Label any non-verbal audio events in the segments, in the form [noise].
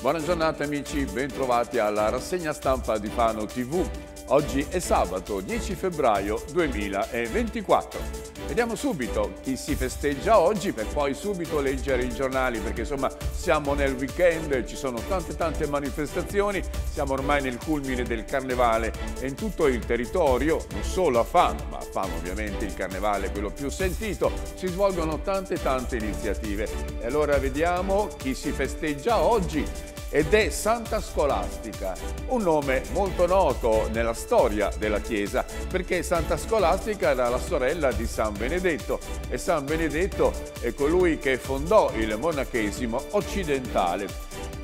Buona giornata amici, bentrovati alla rassegna stampa di Fano TV. Oggi è sabato 10 febbraio 2024. Vediamo subito chi si festeggia oggi per poi subito leggere i giornali perché insomma siamo nel weekend, ci sono tante tante manifestazioni, siamo ormai nel culmine del carnevale e in tutto il territorio, non solo a Fano, ma a Fano ovviamente il carnevale è quello più sentito, si svolgono tante tante iniziative. E allora vediamo chi si festeggia oggi ed è Santa Scolastica, un nome molto noto nella storia della Chiesa perché Santa Scolastica era la sorella di San Benedetto e San Benedetto è colui che fondò il monachesimo occidentale.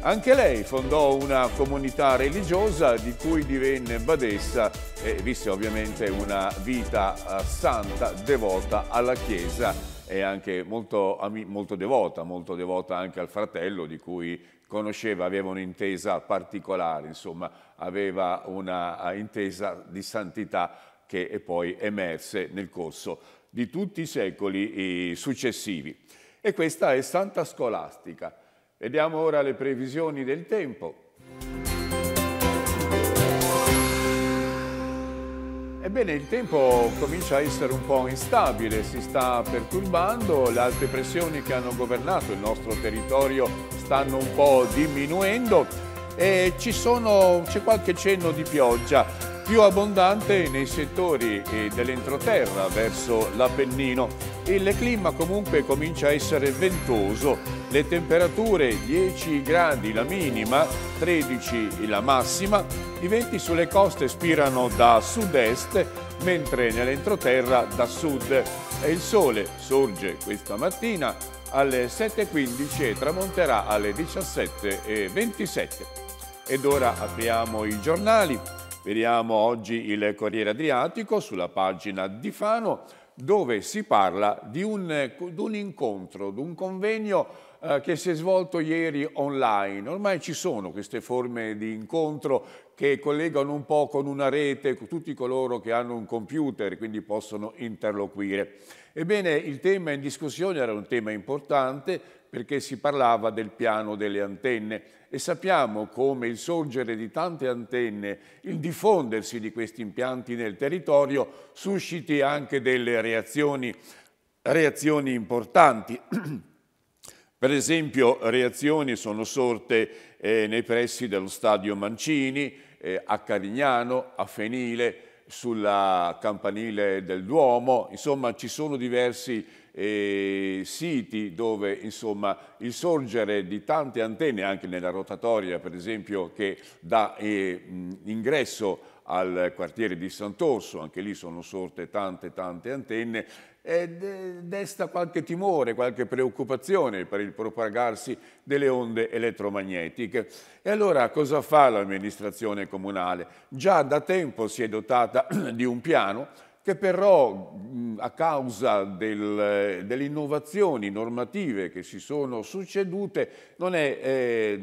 Anche lei fondò una comunità religiosa di cui divenne badessa e visse ovviamente una vita eh, santa, devota alla Chiesa e anche molto, molto, devota, molto devota anche al fratello di cui conosceva, aveva un'intesa particolare, insomma, aveva un'intesa eh, di santità che poi emerse nel corso di tutti i secoli successivi. E questa è Santa Scolastica. Vediamo ora le previsioni del tempo. Ebbene, il tempo comincia a essere un po' instabile, si sta perturbando, le alte pressioni che hanno governato il nostro territorio stanno un po' diminuendo e c'è qualche cenno di pioggia più abbondante nei settori eh, dell'entroterra verso l'Appennino. Il clima comunque comincia a essere ventoso, le temperature 10 gradi la minima, 13 la massima, i venti sulle coste spirano da sud-est, mentre nell'entroterra da sud e il sole sorge questa mattina alle 7.15 e tramonterà alle 17.27. Ed ora apriamo i giornali. Vediamo oggi il Corriere Adriatico sulla pagina di Fano dove si parla di un, di un incontro, di un convegno eh, che si è svolto ieri online. Ormai ci sono queste forme di incontro che collegano un po' con una rete tutti coloro che hanno un computer, e quindi possono interloquire. Ebbene, il tema in discussione era un tema importante, perché si parlava del piano delle antenne e sappiamo come il sorgere di tante antenne, il diffondersi di questi impianti nel territorio susciti anche delle reazioni, reazioni importanti. [clears throat] per esempio reazioni sono sorte eh, nei pressi dello stadio Mancini, eh, a Carignano, a Fenile, sulla campanile del Duomo, insomma ci sono diversi eh, siti dove insomma, il sorgere di tante antenne, anche nella rotatoria per esempio che dà eh, ingresso al quartiere di Sant'Orso, anche lì sono sorte tante tante antenne, eh, desta qualche timore, qualche preoccupazione per il propagarsi delle onde elettromagnetiche. E allora cosa fa l'amministrazione comunale? Già da tempo si è dotata [clears throat] di un piano che però a causa del, delle innovazioni normative che si sono succedute non è, è, eh,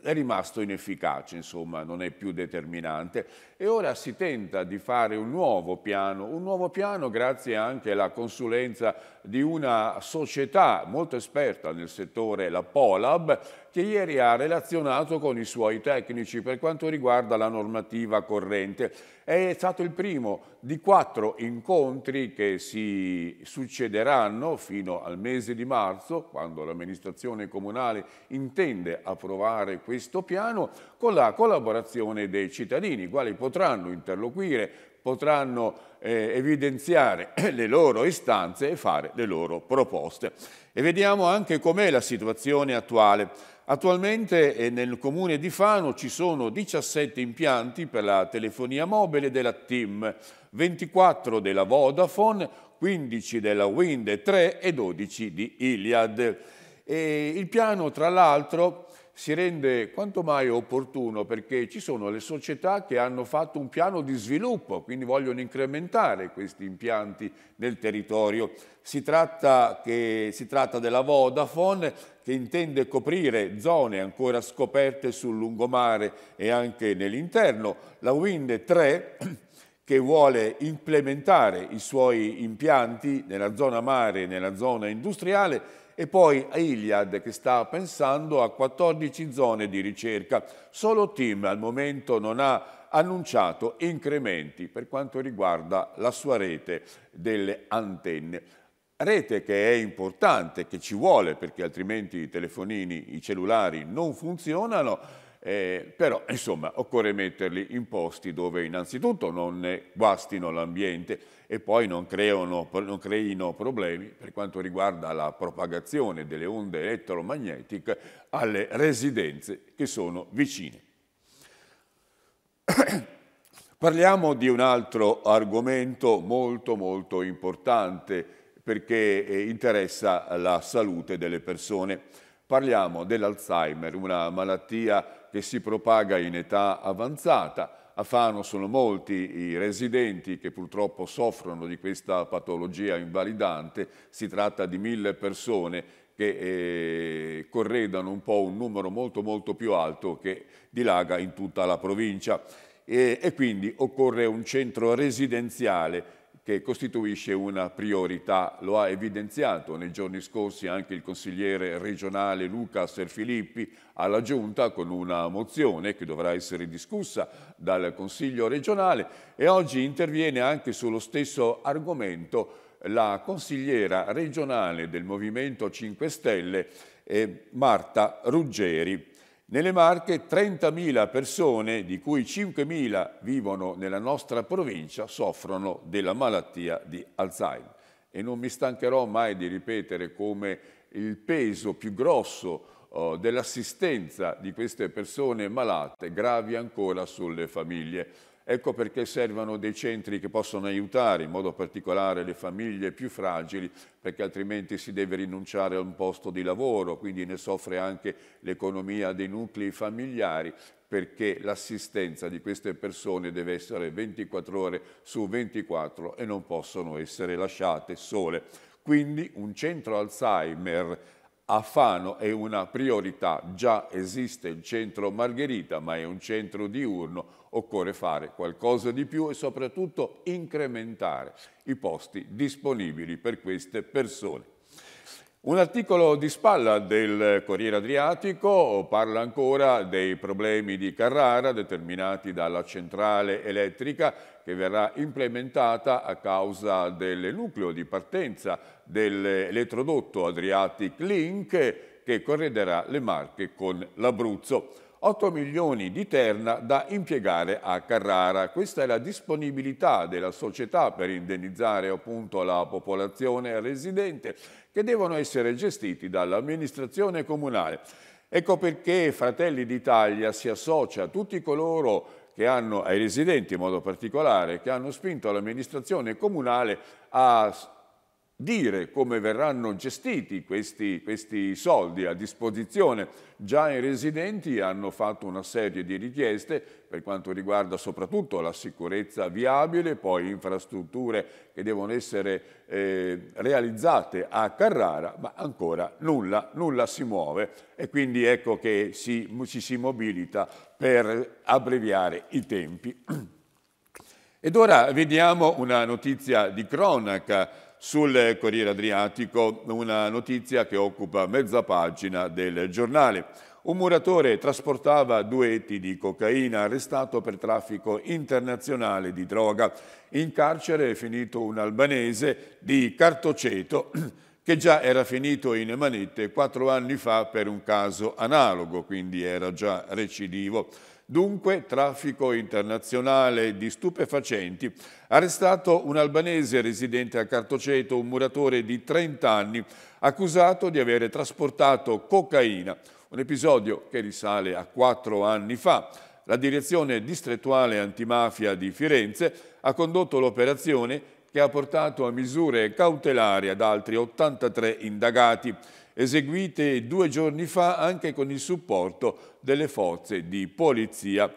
è, rimasto inefficace, insomma, non è più determinante. E ora si tenta di fare un nuovo piano, un nuovo piano grazie anche alla consulenza di una società molto esperta nel settore, la Polab, che ieri ha relazionato con i suoi tecnici per quanto riguarda la normativa corrente. È stato il primo di quattro incontri che si succederanno fino al mese di marzo, quando l'amministrazione comunale intende approvare questo piano, con la collaborazione dei cittadini, i quali potranno interloquire, potranno eh, evidenziare [clears throat] le loro istanze e fare le loro proposte. E vediamo anche com'è la situazione attuale. Attualmente eh, nel comune di Fano ci sono 17 impianti per la telefonia mobile della TIM, 24 della Vodafone, 15 della Wind 3 e 12 di Iliad. E il piano tra l'altro si rende quanto mai opportuno perché ci sono le società che hanno fatto un piano di sviluppo, quindi vogliono incrementare questi impianti nel territorio. Si tratta, che, si tratta della Vodafone che intende coprire zone ancora scoperte sul lungomare e anche nell'interno, la Wind 3 [clears throat] che vuole implementare i suoi impianti nella zona mare e nella zona industriale e poi a Iliad che sta pensando a 14 zone di ricerca. Solo Tim al momento non ha annunciato incrementi per quanto riguarda la sua rete delle antenne. Rete che è importante, che ci vuole perché altrimenti i telefonini, i cellulari non funzionano, eh, però insomma occorre metterli in posti dove innanzitutto non guastino l'ambiente e poi non, creano, non creino problemi per quanto riguarda la propagazione delle onde elettromagnetiche alle residenze che sono vicine. [coughs] Parliamo di un altro argomento molto molto importante perché eh, interessa la salute delle persone. Parliamo dell'Alzheimer, una malattia che si propaga in età avanzata. A Fano sono molti i residenti che purtroppo soffrono di questa patologia invalidante, si tratta di mille persone che eh, corredano un po' un numero molto molto più alto che dilaga in tutta la provincia e, e quindi occorre un centro residenziale che costituisce una priorità. Lo ha evidenziato nei giorni scorsi anche il consigliere regionale Luca Serfilippi alla Giunta con una mozione che dovrà essere discussa dal Consiglio regionale e oggi interviene anche sullo stesso argomento la consigliera regionale del Movimento 5 Stelle eh, Marta Ruggeri. Nelle Marche 30.000 persone, di cui 5.000 vivono nella nostra provincia, soffrono della malattia di Alzheimer. E non mi stancherò mai di ripetere come il peso più grosso oh, dell'assistenza di queste persone malate gravi ancora sulle famiglie. Ecco perché servono dei centri che possono aiutare in modo particolare le famiglie più fragili, perché altrimenti si deve rinunciare a un posto di lavoro, quindi ne soffre anche l'economia dei nuclei familiari, perché l'assistenza di queste persone deve essere 24 ore su 24 e non possono essere lasciate sole. Quindi un centro Alzheimer a Fano è una priorità, già esiste il centro Margherita, ma è un centro diurno, occorre fare qualcosa di più e soprattutto incrementare i posti disponibili per queste persone. Un articolo di spalla del Corriere Adriatico parla ancora dei problemi di Carrara determinati dalla centrale elettrica che verrà implementata a causa del nucleo di partenza dell'elettrodotto Adriatic Link che correderà le Marche con l'Abruzzo. 8 milioni di terna da impiegare a Carrara. Questa è la disponibilità della società per indennizzare appunto la popolazione residente che devono essere gestiti dall'amministrazione comunale. Ecco perché Fratelli d'Italia si associa a tutti coloro che hanno, ai residenti in modo particolare, che hanno spinto l'amministrazione comunale a dire come verranno gestiti questi, questi, soldi a disposizione. Già i residenti hanno fatto una serie di richieste per quanto riguarda soprattutto la sicurezza viabile, poi infrastrutture che devono essere eh, realizzate a Carrara, ma ancora nulla, nulla si muove e quindi ecco che si, ci si mobilita per abbreviare i tempi. [clears throat] Ed ora vediamo una notizia di cronaca sul Corriere Adriatico una notizia che occupa mezza pagina del giornale. Un muratore trasportava due etti di cocaina arrestato per traffico internazionale di droga. In carcere è finito un albanese di Cartoceto [clears throat] che già era finito in manette quattro anni fa per un caso analogo, quindi era già recidivo. Dunque, traffico internazionale di stupefacenti. Arrestato un albanese residente a Cartoceto, un muratore di 30 anni, accusato di avere trasportato cocaina. Un episodio che risale a quattro anni fa. La direzione distrettuale antimafia di Firenze ha condotto l'operazione che ha portato a misure cautelari ad altri 83 indagati eseguite due giorni fa anche con il supporto delle forze di polizia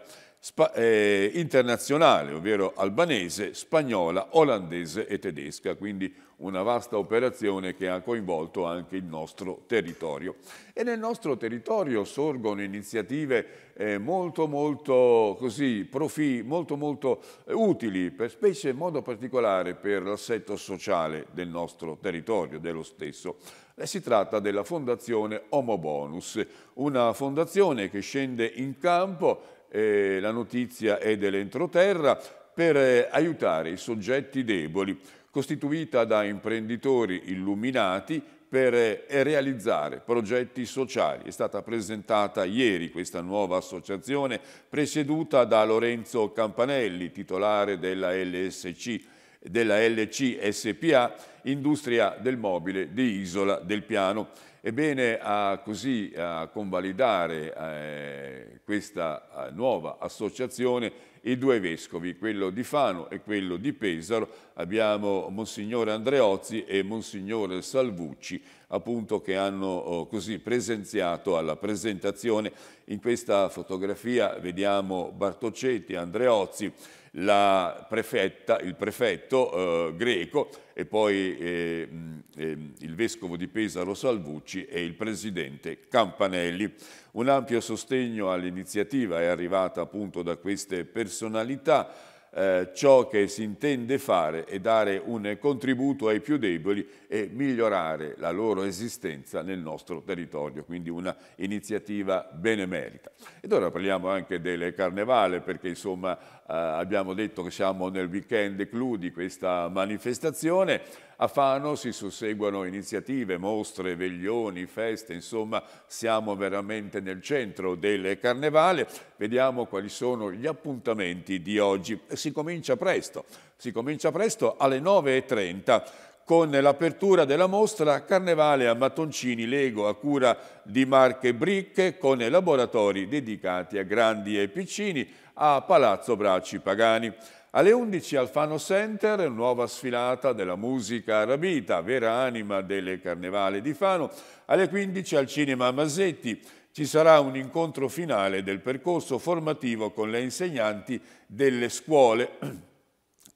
eh, internazionale, ovvero albanese, spagnola, olandese e tedesca, quindi una vasta operazione che ha coinvolto anche il nostro territorio. E nel nostro territorio sorgono iniziative eh, molto molto, così, profi, molto, molto eh, utili, per, specie in modo particolare per l'assetto sociale del nostro territorio, dello stesso. Eh, si tratta della fondazione Homo Bonus, una fondazione che scende in campo, eh, la notizia è dell'entroterra, per eh, aiutare i soggetti deboli, costituita da imprenditori illuminati per eh, realizzare progetti sociali. È stata presentata ieri questa nuova associazione presieduta da Lorenzo Campanelli, titolare della LSC della LCSPA, Industria del Mobile di Isola del Piano. Ebbene, a, così a convalidare eh, questa eh, nuova associazione i due vescovi, quello di Fano e quello di Pesaro, abbiamo Monsignore Andreozzi e Monsignore Salvucci, appunto che hanno oh, così presenziato alla presentazione. In questa fotografia vediamo Bartocetti, Andreozzi, la prefetta, il prefetto eh, greco e poi eh, eh, il vescovo di Pesaro Salvucci e il presidente Campanelli. Un ampio sostegno all'iniziativa è arrivato appunto da queste personalità. Eh, ciò che si intende fare è dare un contributo ai più deboli e migliorare la loro esistenza nel nostro territorio, quindi una iniziativa benemerita. Ed ora parliamo anche del carnevale perché insomma eh, abbiamo detto che siamo nel weekend clou di questa manifestazione. A Fano si susseguono iniziative, mostre, veglioni, feste, insomma siamo veramente nel centro del carnevale. Vediamo quali sono gli appuntamenti di oggi. Si comincia presto, si comincia presto alle 9.30 con l'apertura della mostra Carnevale a Mattoncini Lego a cura di Marche Bricche con laboratori dedicati a grandi e piccini a Palazzo Bracci Pagani. Alle 11 al Fano Center, nuova sfilata della musica arabita, vera anima del Carnevale di Fano. Alle 15 al Cinema Masetti ci sarà un incontro finale del percorso formativo con le insegnanti delle scuole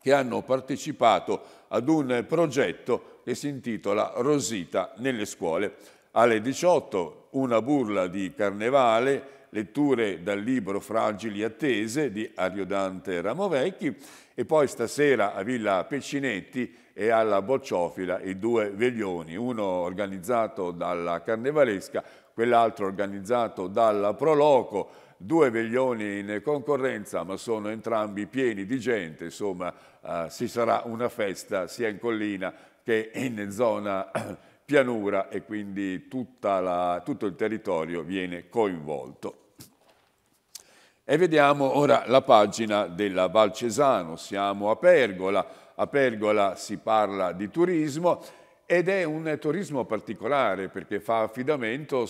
che hanno partecipato ad un progetto che si intitola Rosita nelle scuole. Alle 18 una burla di carnevale, letture dal libro Fragili attese di Ariodante Ramovecchi e poi stasera a Villa Peccinetti e alla Bocciofila i due veglioni, uno organizzato dalla Carnevalesca, quell'altro organizzato dalla Proloco, due veglioni in concorrenza, ma sono entrambi pieni di gente, insomma eh, si sarà una festa sia in collina che in zona [clears throat] pianura e quindi la, tutto il territorio viene coinvolto. E vediamo ora la pagina della Valcesano, siamo a Pergola, a Pergola si parla di turismo ed è un turismo particolare perché fa affidamento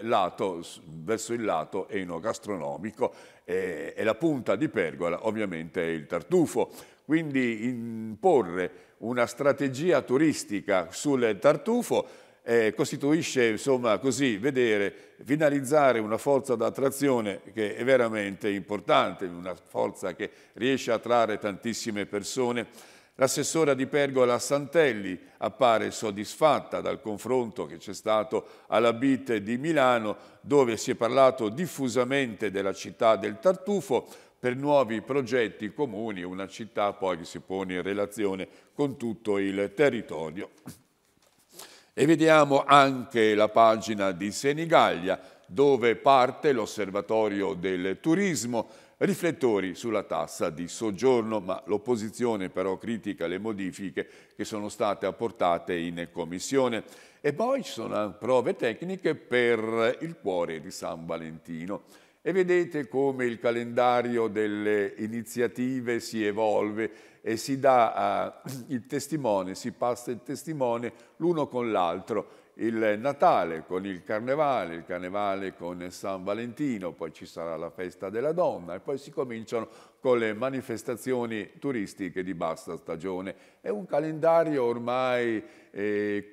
lato, verso il lato enogastronomico e, e la punta di pergola ovviamente è il tartufo. Quindi imporre una strategia turistica sul tartufo eh, costituisce, insomma, così vedere, finalizzare una forza d'attrazione che è veramente importante, una forza che riesce a attrarre tantissime persone. L'assessora di Pergola Santelli appare soddisfatta dal confronto che c'è stato alla BIT di Milano, dove si è parlato diffusamente della città del tartufo, per nuovi progetti comuni, una città poi che si pone in relazione con tutto il territorio. E vediamo anche la pagina di Senigallia, dove parte l'osservatorio del turismo, Riflettori sulla tassa di soggiorno, ma l'opposizione però critica le modifiche che sono state apportate in commissione. E poi ci sono prove tecniche per il cuore di San Valentino. E vedete come il calendario delle iniziative si evolve e si dà il testimone, si passa il testimone l'uno con l'altro il Natale con il Carnevale, il Carnevale con San Valentino, poi ci sarà la festa della donna e poi si cominciano con le manifestazioni turistiche di bassa stagione. È un calendario ormai eh,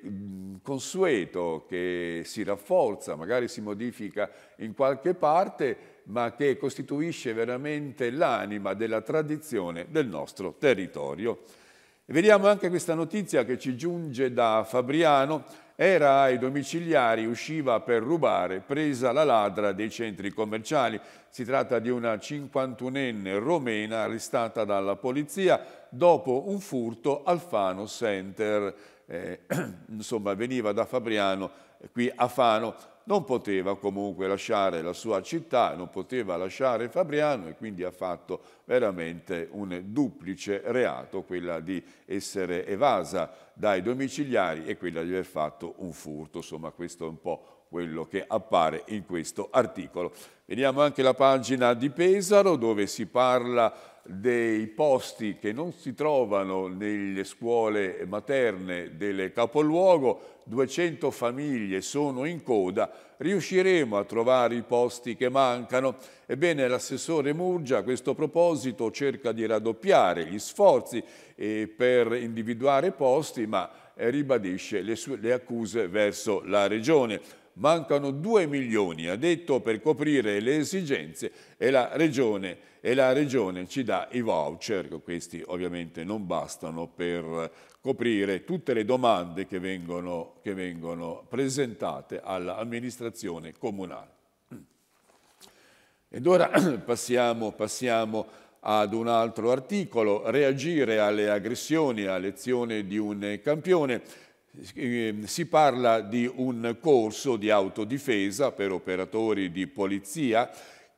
consueto che si rafforza, magari si modifica in qualche parte, ma che costituisce veramente l'anima della tradizione del nostro territorio. vediamo anche questa notizia che ci giunge da Fabriano, era ai domiciliari, usciva per rubare, presa la ladra dei centri commerciali. Si tratta di una 51enne romena arrestata dalla polizia dopo un furto al Fano Center. Eh, [clears throat] insomma, veniva da Fabriano eh, qui a Fano non poteva comunque lasciare la sua città, non poteva lasciare Fabriano e quindi ha fatto veramente un duplice reato, quella di essere evasa dai domiciliari e quella di aver fatto un furto. Insomma, questo è un po' quello che appare in questo articolo. Vediamo anche la pagina di Pesaro dove si parla dei posti che non si trovano nelle scuole materne del capoluogo, 200 famiglie sono in coda, riusciremo a trovare i posti che mancano. Ebbene, l'assessore Murgia a questo proposito cerca di raddoppiare gli sforzi eh, per individuare posti, ma eh, ribadisce le, sue, le accuse verso la Regione mancano 2 milioni, ha detto, per coprire le esigenze e la Regione, e la regione ci dà i voucher, questi ovviamente non bastano per coprire tutte le domande che vengono, che vengono presentate all'amministrazione comunale. Ed ora [clears throat] passiamo, passiamo ad un altro articolo, reagire alle aggressioni a lezione di un campione. Ehm, si parla di un corso di autodifesa per operatori di polizia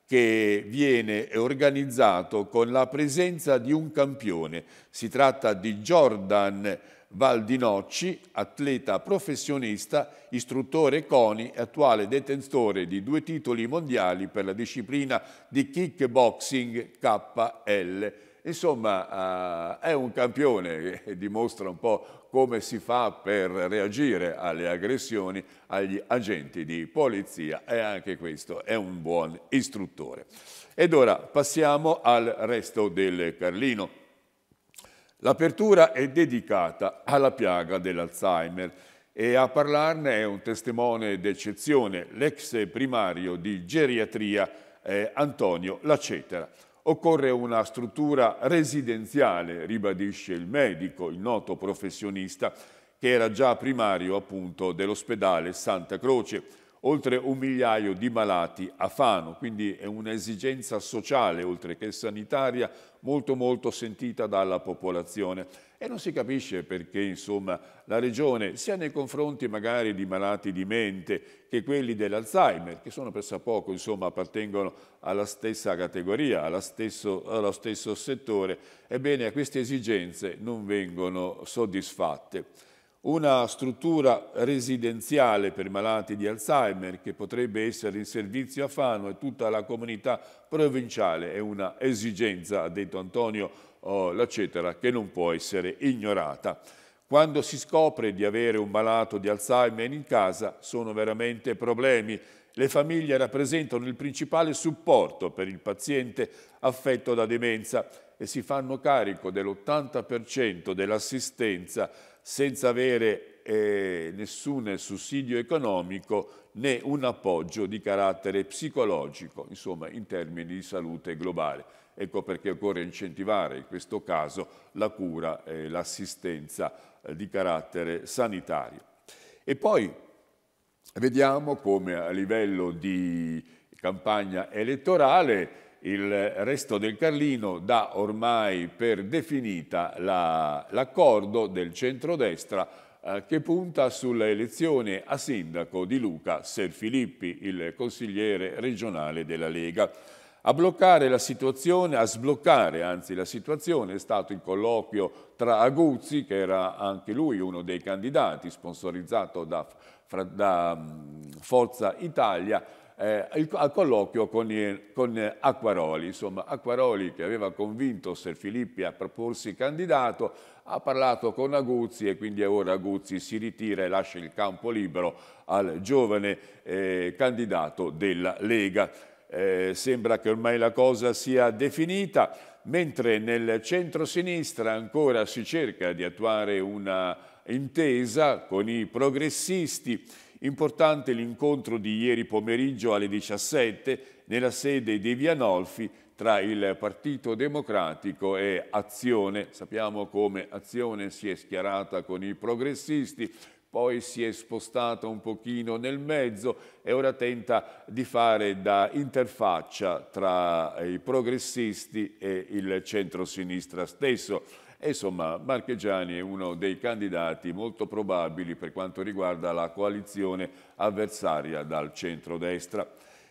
che viene organizzato con la presenza di un campione. Si tratta di Jordan Valdinocci, atleta professionista, istruttore CONI e attuale detentore di due titoli mondiali per la disciplina di kickboxing KL. Insomma, eh, è un campione che dimostra un po' come si fa per reagire alle aggressioni agli agenti di polizia e anche questo è un buon istruttore. Ed ora passiamo al resto del Carlino. L'apertura è dedicata alla piaga dell'Alzheimer e a parlarne è un testimone d'eccezione, l'ex primario di geriatria eh, Antonio Lacetera. Occorre una struttura residenziale, ribadisce il medico, il noto professionista, che era già primario appunto dell'ospedale Santa Croce oltre un migliaio di malati a Fano, quindi è un'esigenza sociale oltre che sanitaria molto molto sentita dalla popolazione e non si capisce perché insomma, la regione sia nei confronti magari di malati di mente che quelli dell'Alzheimer che sono pressappoco insomma appartengono alla stessa categoria, alla stesso, allo stesso settore, ebbene a queste esigenze non vengono soddisfatte una struttura residenziale per malati di Alzheimer che potrebbe essere in servizio a Fano e tutta la comunità provinciale è una esigenza, ha detto Antonio oh, Lacetera, che non può essere ignorata. Quando si scopre di avere un malato di Alzheimer in casa sono veramente problemi. Le famiglie rappresentano il principale supporto per il paziente affetto da demenza e si fanno carico dell'80% dell'assistenza senza avere eh, nessun sussidio economico né un appoggio di carattere psicologico, insomma in termini di salute globale. Ecco perché occorre incentivare in questo caso la cura e l'assistenza eh, di carattere sanitario. E poi vediamo come a livello di campagna elettorale il resto del Carlino dà ormai per definita l'accordo del centrodestra eh, che punta sulla elezione a sindaco di Luca Serfilippi, il consigliere regionale della Lega. A bloccare la situazione, a sbloccare anzi la situazione, è stato il colloquio tra Aguzzi, che era anche lui uno dei candidati, sponsorizzato da, da mm, Forza Italia, eh, al colloquio con, con, eh, Acquaroli. Insomma, Acquaroli che aveva convinto Ser Filippi a proporsi candidato ha parlato con Aguzzi e quindi ora Aguzzi si ritira e lascia il campo libero al giovane eh, candidato della Lega. Eh, sembra che ormai la cosa sia definita, mentre nel centro-sinistra ancora si cerca di attuare una intesa con i progressisti Importante l'incontro di ieri pomeriggio alle 17 nella sede di Vianolfi tra il Partito Democratico e Azione. Sappiamo come Azione si è schierata con i progressisti, poi si è spostata un pochino nel mezzo e ora tenta di fare da interfaccia tra i progressisti e il centrosinistra stesso. E insomma, Marchegiani è uno dei candidati molto probabili per quanto riguarda la coalizione avversaria dal centro-destra.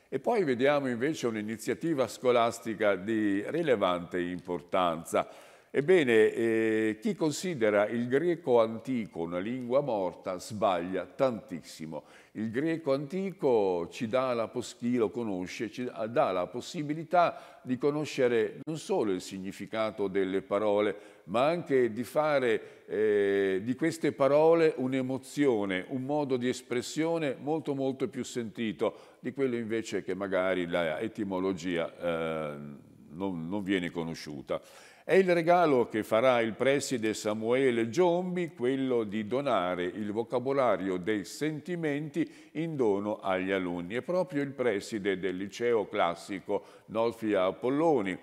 E poi vediamo invece un'iniziativa scolastica di rilevante importanza. Ebbene, eh, chi considera il greco antico una lingua morta sbaglia tantissimo. Il greco antico ci dà la, chi lo conosce, ci dà la possibilità di conoscere non solo il significato delle parole, ma anche di fare eh, di queste parole un'emozione, un modo di espressione molto molto più sentito di quello invece che magari l'etimologia eh, non, non viene conosciuta. È il regalo che farà il preside Samuele Giombi quello di donare il vocabolario dei sentimenti in dono agli alunni. È proprio il preside del liceo classico Nolfi Apolloni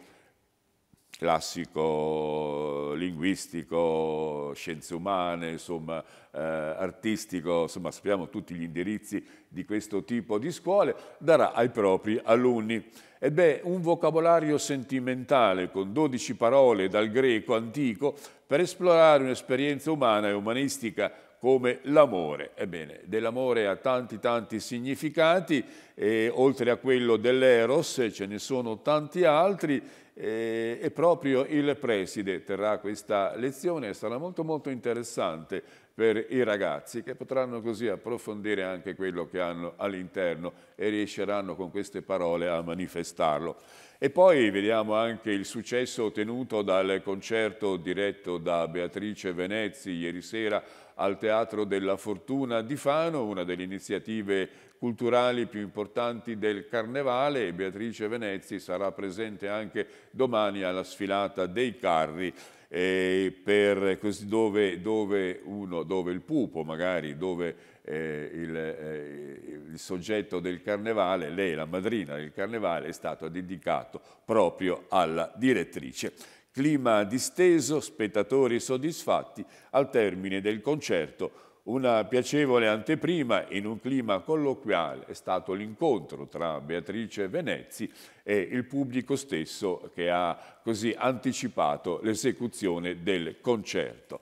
classico, linguistico, scienze umane, insomma, eh, artistico, insomma sappiamo tutti gli indirizzi di questo tipo di scuole, darà ai propri alunni. E beh, un vocabolario sentimentale con 12 parole dal greco antico per esplorare un'esperienza umana e umanistica come l'amore. Ebbene, dell'amore ha tanti tanti significati e oltre a quello dell'eros ce ne sono tanti altri e, eh, e, proprio il preside terrà questa lezione e sarà molto molto interessante per i ragazzi che potranno così approfondire anche quello che hanno all'interno e riusciranno con queste parole a manifestarlo. E poi vediamo anche il successo ottenuto dal concerto diretto da Beatrice Venezzi ieri sera al Teatro della Fortuna di Fano, una delle iniziative culturali più importanti del Carnevale e Beatrice Venezzi sarà presente anche domani alla sfilata dei carri. Eh, per, così dove, dove, uno, dove il pupo magari, dove eh, il, eh, il, soggetto del carnevale, lei la madrina del carnevale, è stato dedicato proprio alla direttrice. Clima disteso, spettatori soddisfatti al termine del concerto una piacevole anteprima in un clima colloquiale è stato l'incontro tra Beatrice Venezzi e il pubblico stesso che ha così anticipato l'esecuzione del concerto.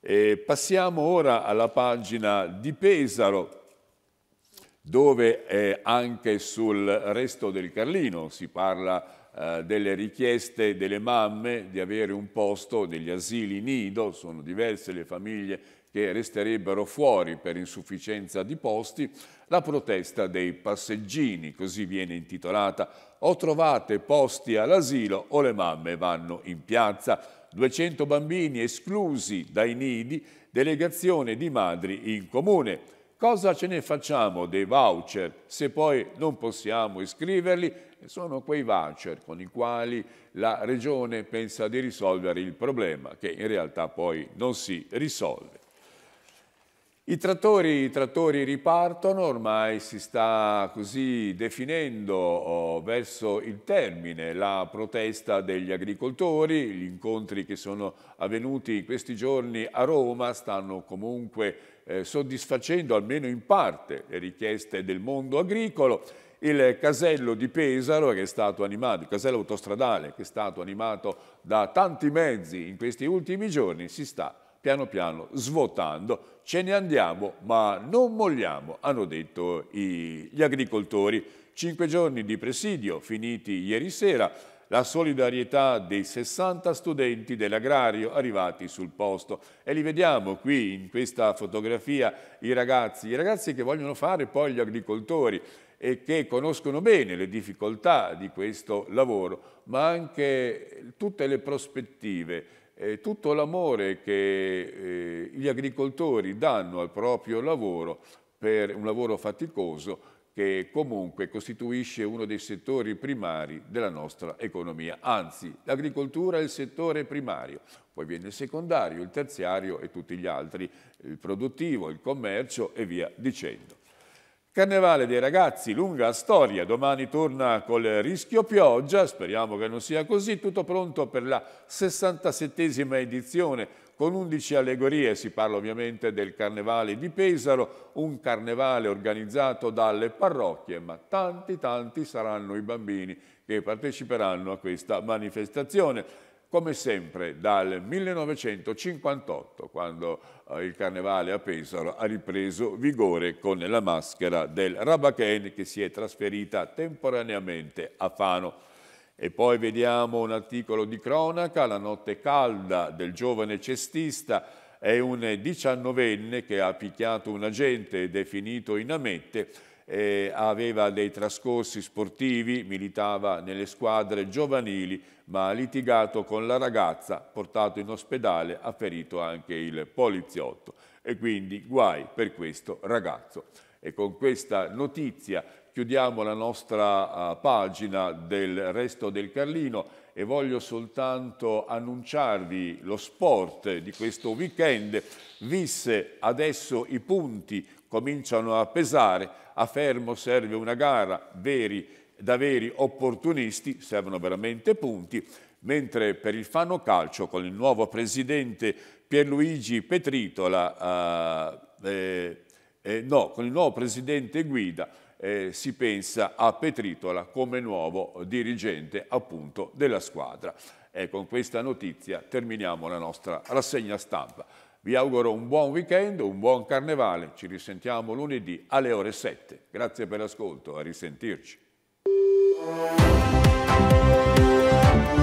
E passiamo ora alla pagina di Pesaro dove anche sul resto del Carlino si parla eh, delle richieste delle mamme di avere un posto degli asili nido, sono diverse le famiglie che resterebbero fuori per insufficienza di posti, la protesta dei passeggini, così viene intitolata, o trovate posti all'asilo o le mamme vanno in piazza, 200 bambini esclusi dai nidi, delegazione di madri in comune. Cosa ce ne facciamo dei voucher se poi non possiamo iscriverli? Sono quei voucher con i quali la Regione pensa di risolvere il problema, che in realtà poi non si risolve. I trattori, I trattori, ripartono, ormai si sta così definendo oh, verso il termine la protesta degli agricoltori, gli incontri che sono avvenuti in questi giorni a Roma stanno comunque eh, soddisfacendo almeno in parte le richieste del mondo agricolo. Il casello di Pesaro, che è stato animato, il casello autostradale che è stato animato da tanti mezzi in questi ultimi giorni, si sta piano piano svuotando. Ce ne andiamo, ma non molliamo, hanno detto i, gli agricoltori. Cinque giorni di presidio finiti ieri sera, la solidarietà dei 60 studenti dell'agrario arrivati sul posto. E li vediamo qui in questa fotografia i ragazzi, i ragazzi che vogliono fare poi gli agricoltori e che conoscono bene le difficoltà di questo lavoro, ma anche tutte le prospettive eh, tutto l'amore che eh, gli agricoltori danno al proprio lavoro, per un lavoro faticoso, che comunque costituisce uno dei settori primari della nostra economia. Anzi, l'agricoltura è il settore primario, poi viene il secondario, il terziario e tutti gli altri, il produttivo, il commercio e via dicendo. Carnevale dei ragazzi, lunga storia, domani torna col rischio pioggia, speriamo che non sia così, tutto pronto per la 67esima edizione con 11 allegorie, si parla ovviamente del Carnevale di Pesaro, un carnevale organizzato dalle parrocchie, ma tanti tanti saranno i bambini che parteciperanno a questa manifestazione come sempre dal 1958, quando eh, il carnevale a Pesaro ha ripreso vigore con la maschera del Rabaken che si è trasferita temporaneamente a Fano. E poi vediamo un articolo di cronaca, La notte calda del giovane cestista, è un diciannovenne che ha picchiato un agente ed è finito in amette eh, aveva dei trascorsi sportivi, militava nelle squadre giovanili, ma ha litigato con la ragazza, portato in ospedale, ha ferito anche il poliziotto. E quindi guai per questo ragazzo. E con questa notizia chiudiamo la nostra uh, pagina del resto del Carlino e voglio soltanto annunciarvi lo sport di questo weekend. Visse adesso i punti cominciano a pesare, a Fermo serve una gara, veri, da veri opportunisti servono veramente punti, mentre per il Fano Calcio con il nuovo presidente Pierluigi Petritola, eh, eh, eh no, con il nuovo presidente Guida, eh, si pensa a Petritola come nuovo dirigente appunto della squadra. E con questa notizia terminiamo la nostra rassegna stampa. Vi auguro un buon weekend, un buon carnevale. Ci risentiamo lunedì alle ore 7. Grazie per l'ascolto, a risentirci.